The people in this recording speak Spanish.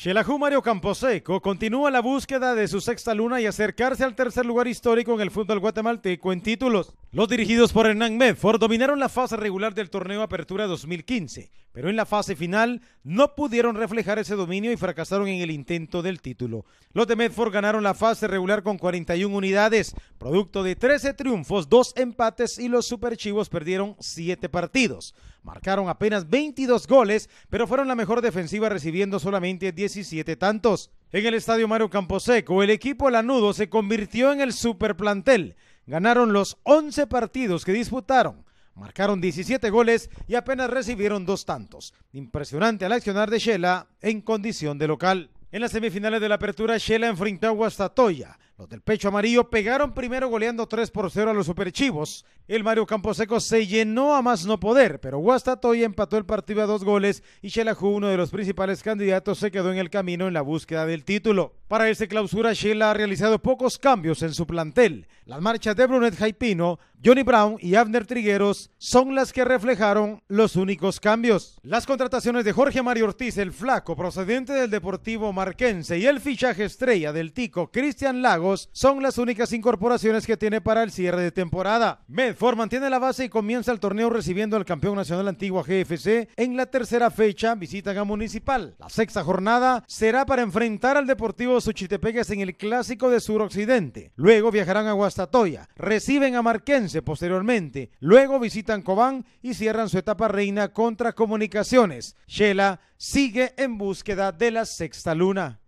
Xelajú Mario Camposeco continúa la búsqueda de su sexta luna y acercarse al tercer lugar histórico en el fútbol guatemalteco en títulos. Los dirigidos por Hernán Medford dominaron la fase regular del torneo Apertura 2015, pero en la fase final no pudieron reflejar ese dominio y fracasaron en el intento del título. Los de Medford ganaron la fase regular con 41 unidades, producto de 13 triunfos, 2 empates y los Superchivos perdieron 7 partidos. Marcaron apenas 22 goles, pero fueron la mejor defensiva recibiendo solamente 17 tantos. En el estadio Mario Camposeco, el equipo lanudo se convirtió en el superplantel. Ganaron los 11 partidos que disputaron Marcaron 17 goles y apenas recibieron dos tantos. Impresionante al accionar de Shela en condición de local. En las semifinales de la apertura, Shela enfrentó a Guastatoya. Los del pecho amarillo pegaron primero goleando 3 por 0 a los superchivos. El Mario Camposeco se llenó a más no poder, pero Guastatoya empató el partido a dos goles y Shelahu, uno de los principales candidatos, se quedó en el camino en la búsqueda del título. Para este clausura, Sheila ha realizado pocos cambios en su plantel. Las marchas de Brunet Jaipino, Johnny Brown y Abner Trigueros son las que reflejaron los únicos cambios. Las contrataciones de Jorge Mario Ortiz, el flaco, procedente del Deportivo Marquense, y el fichaje estrella del Tico, Cristian Lago, son las únicas incorporaciones que tiene para el cierre de temporada. Medford mantiene la base y comienza el torneo recibiendo al campeón nacional antiguo GFC. En la tercera fecha visitan a Municipal. La sexta jornada será para enfrentar al Deportivo Suchitepeques en el Clásico de Suroccidente. Luego viajarán a Guastatoya, reciben a Marquense posteriormente. Luego visitan Cobán y cierran su etapa reina contra Comunicaciones. Shela sigue en búsqueda de la sexta luna.